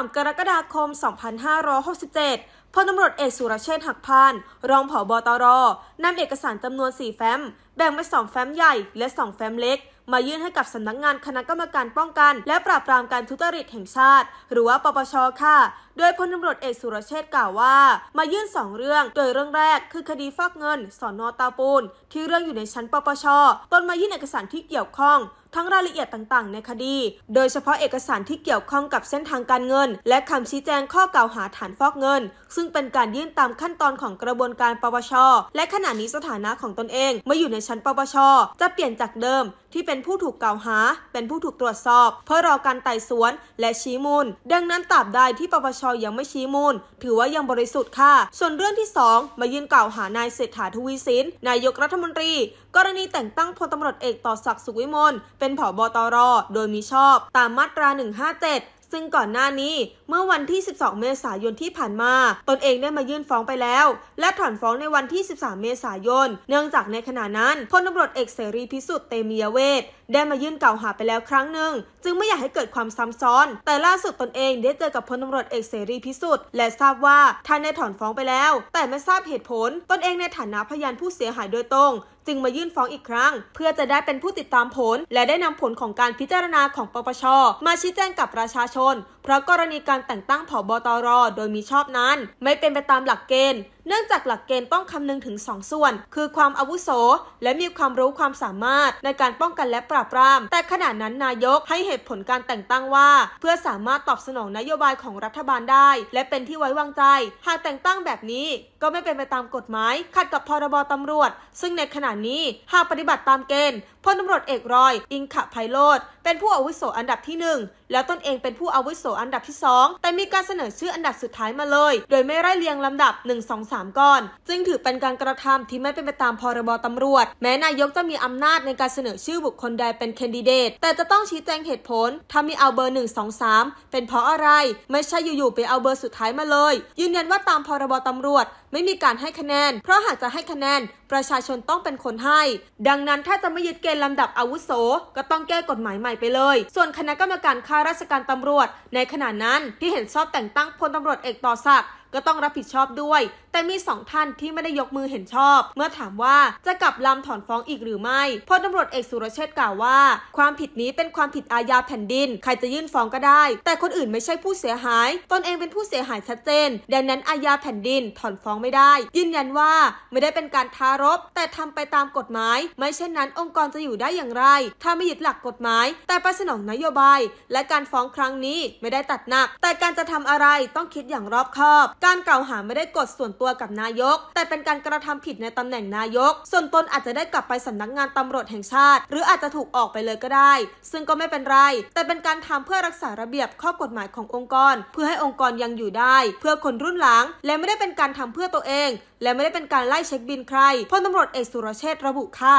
3กรกฎาคม 2567พลตำรวจเอกสุรเชษฐ์หักพาน รองผอบอตรนำเอกสารจำนวน 4 แฟ้ม แบ่งเป็น 2 แฟ้มใหญ่ และ 2 แฟ้มเล็ก มายื่นให้กับสำนักงงานคณะกรรมการป้องกัน และปราบปรามการทุจริตแห่งชาติ หรือว่าปปชค่ะ โดยพลตำรวจเอกสุรเชษฐ์กล่าวว่า มายื่น 2 เรื่อง โดยเรื่องแรกคือคดีฟอกเงินสอนอตาปูนที่เรื่องอยู่ในชั้นปปช ตนมายื่นเอกสารที่เกี่ยวข้องทั้งรายละเอียดต่างๆ ในคดี โดยเฉพาะเอกสารที่เกี่ยวข้องกับเส้นทางการเงิน และคำชี้แจงข้อกล่าวหาฐานฟอกเงิน ซึ่งเป็นการยื่นตามขั้นตอนของกระบวนการปปชและขณะนี้สถานะของตนเองเมื่ออยู่ในชั้นปปชจะเปลี่ยนจากเดิมที่เป็นผู้ถูกกล่าวหา เป็นผู้ถูกตรวจสอบ เพื่อรอการไต่สวนและชี้มูล ดังนั้นตราบใดที่ปปชยังไม่ชี้มูล ถือว่ายังบริสุทธิ์ค่ะ ส่วนเรื่องที่ 2มายื่นกล่าวหานายเศรษฐาทวีสินนายกรัฐมนตรี กรณีแต่งตั้งพลตำรวจเอกต่อศักดิ์สุขวิมลเเป็นผอบอตร โดยมีชอบตามมาตรา 157 ซึ่งก่อนหน้านี้เมื่อวันที่ 12 เมษายนที่ผ่านมา ตนเองได้มายื่นฟ้องไปแล้ว และถอนฟ้องในวันที่ 13 เมษายน เนื่องจากในขณะนั้นพลตำรวจเอกเสรีพิสุทธิ์เตมียเวท ได้มายื่นเก่าหาไปแล้วครั้งหนึ่งจึงไม่อยากให้เกิดความซ้ำซ้อน แต่ล่าสุดตนเองได้เจอกับพลตำรวจเอกเสรีพิสุทธิ์และทราบว่าท่านได้ถอนฟ้องไปแล้ว แต่ไม่ทราบเหตุผลตนเองในฐานะพยานผู้เสียหายโดยตรงจึงมายื่นฟ้องอีกครั้ง เพื่อจะได้เป็นผู้ติดตามผล และได้นำผลของการพิจารณาของปปช มาชี้แจงกับประชาชนเพราะกรณีการแต่งตั้งผบตร โดยมีชอบนั้น ไม่เป็นไปตามหลักเกณฑ์ เนื่องจากหลักเกณฑ์ต้องคำนึงถึง 2 ส่วน คือความอาวุโสและมีความรู้ความสามารถ ในการป้องกันและปราบปราม แต่ขณะนั้นนายกให้เหตุผลการแต่งตั้งว่า เพื่อสามารถตอบสนองนโยบายของรัฐบาลได้ และเป็นที่ไว้วางใจ หากแต่งตั้งแบบนี้ก็ไม่เป็นไปตามกฎหมายขัดกับพรบตำรวจ ซึ่งในขณะนี้หากปฏิบัติตามเกณฑ์พลตำรวจเอกรอย อิงขะไพโรธเป็นผู้อาวุโสอันดับที่ 1 แล้วตนเองเป็นผู้อาวุโสอันดับที่ 2 แต่มีการเสนอชื่ออันดับสุดท้ายมาเลย โดยไม่ไล่เรียงลำดับ 1 2 3 ก่อนจึงถือเป็นการกระทำที่ไม่เป็นไปตามพรบตำรวจ แม้นายกจะมีอำนาจในการเสนอชื่อบุคคลใดเป็นคนดิเดต แต่จะต้องชี้แจงเหตุผลถ้ามีเอาเบอร์ 1 2 3 เป็นเพราะอะไรไม่ใช่อยู่ ๆ ไปเอาเบอร์สุดท้ายมาเลย ยืนยันว่าตามพรบตำรวจไม่มีการให้คะแนน เพราะหากจะให้คะแนน ประชาชนต้องเป็นคนให้ดังนั้น ถ้าจะไม่ยึดเกณฑ์ลำดับอาวุโสก็ต้องแก้กฎหมายใหม่ไปเลย ส่วนคณะกรรมการข้าราชการตำรวจ ในขณะนั้นที่เห็นชอบแต่งตั้งพลตำรวจเอกต่อศักดิ์ก็ต้องรับผิดชอบด้วย แต่มีสองท่านที่ไม่ได้ยกมือเห็นชอบ เมื่อถามว่าจะกลับลำถอนฟ้องอีกหรือไม่พลตำรวจเอกสุรเชษฐ์กล่าวว่า ความผิดนี้เป็นความผิดอาญาแผ่นดิน ใครจะยื่นฟ้องก็ได้ แต่คนอื่นไม่ใช่ผู้เสียหาย ตนเองเป็นผู้เสียหายชัดเจน ดังนั้นอาญาแผ่นดินถอนฟ้องไม่ได้ ยืนยันว่าไม่ได้เป็นการทารบ แต่ทำไปตามกฎหมาย ไม่เช่นนั้น องค์กรจะอยู่ได้อย่างไร ถ้าไม่ยึดหลักกฎหมาย แต่ไปสนองนโยบาย และการฟ้องครั้งนี้ไม่ได้ตัดหนัก แต่การจะทำอะไรต้องคิดอย่างรอบคอบการกล่าวหาไม่ได้กดส่วนตัวกับนายก แต่เป็นการกระทำผิดในตำแหน่งนายก ส่วนตนอาจจะได้กลับไปสำนักงานตำรวจแห่งชาติ หรืออาจจะถูกออกไปเลยก็ได้ ซึ่งก็ไม่เป็นไรแต่เป็นการทำเพื่อรักษาระเบียบข้อกฎหมายขององค์กร เพื่อให้องค์กรยังอยู่ได้ เพื่อคนรุ่นหลัง และไม่ได้เป็นการทำเพื่อตัวเองและไม่ได้เป็นการไล่เช็คบินใครพลตำรวจเอกสุรเชษระบุค่ะ